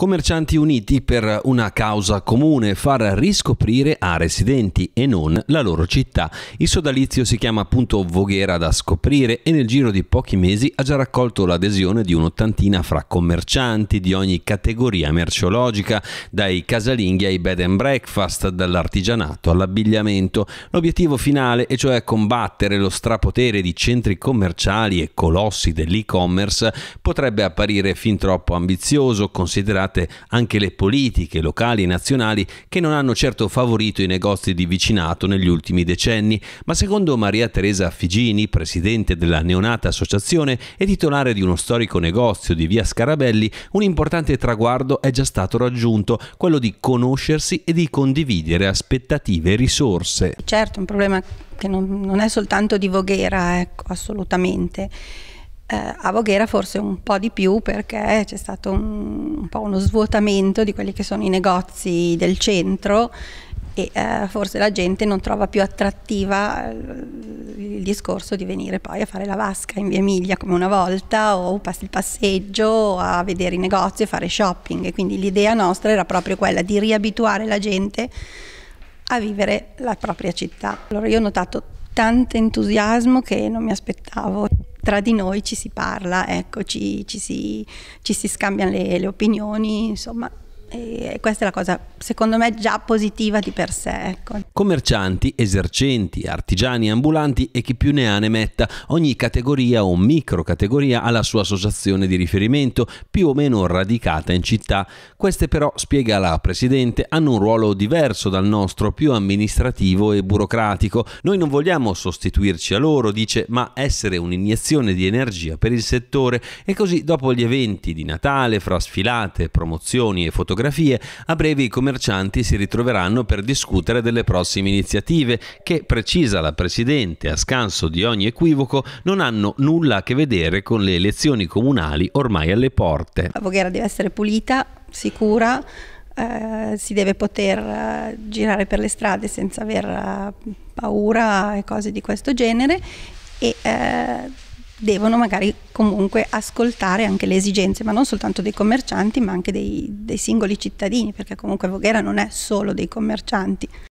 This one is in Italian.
Commercianti uniti per una causa comune, far riscoprire a residenti e non la loro città. Il sodalizio si chiama appunto Voghera da scoprire e nel giro di pochi mesi ha già raccolto l'adesione di un'ottantina fra commercianti di ogni categoria merceologica, dai casalinghi ai bed and breakfast, dall'artigianato all'abbigliamento. L'obiettivo finale è cioè combattere lo strapotere di centri commerciali e colossi dell'e-commerce potrebbe apparire fin troppo ambizioso considerato cambiate anche le politiche locali e nazionali che non hanno certo favorito i negozi di vicinato negli ultimi decenni, ma secondo Maria Teresa Figini, presidente della neonata associazione e titolare di uno storico negozio di via Scarabelli, un importante traguardo è già stato raggiunto, quello di conoscersi e di condividere aspettative e risorse. Certo, un problema che non, non è soltanto di Voghera, ecco, assolutamente eh, a Voghera forse un po' di più perché c'è stato un, un, po' uno svuotamento di quelli che sono i negozi del centro e eh, forse la gente non trova più attrattiva eh, il discorso di venire poi a fare la vasca in via Emilia come una volta o il passeggio a vedere i negozi e fare shopping e quindi l'idea nostra era proprio quella di riabituare la gente a vivere la propria città. Allora io ho notato tanto entusiasmo che non mi aspettavo tra di noi ci si parla, ecco, ci, ci, si, ci si, scambiano le, le opinioni, insomma e questa è la cosa, secondo me, già positiva di per sé. Ecco. Commercianti, esercenti, artigiani, ambulanti e chi più ne ha ne metta. Ogni categoria o microcategoria ha la sua associazione di riferimento, più o meno radicata in città. Queste però, spiega la Presidente, hanno un ruolo diverso dal nostro, più amministrativo e burocratico. Noi non vogliamo sostituirci a loro, dice, ma essere un'iniezione di energia per il settore e così dopo gli eventi di Natale, fra sfilate, promozioni e fotografie, fotografie, a breve i commercianti si ritroveranno per discutere delle prossime iniziative che, precisa la Presidente, a scanso di ogni equivoco, non hanno nulla a che vedere con le elezioni comunali ormai alle porte. La Voghera deve essere pulita, sicura, eh, si deve poter eh, girare per le strade senza aver eh, paura e cose di questo genere e eh, devono magari comunque ascoltare anche le esigenze, ma non soltanto dei commercianti, ma anche dei, dei singoli cittadini, perché comunque Voghera non è solo dei commercianti.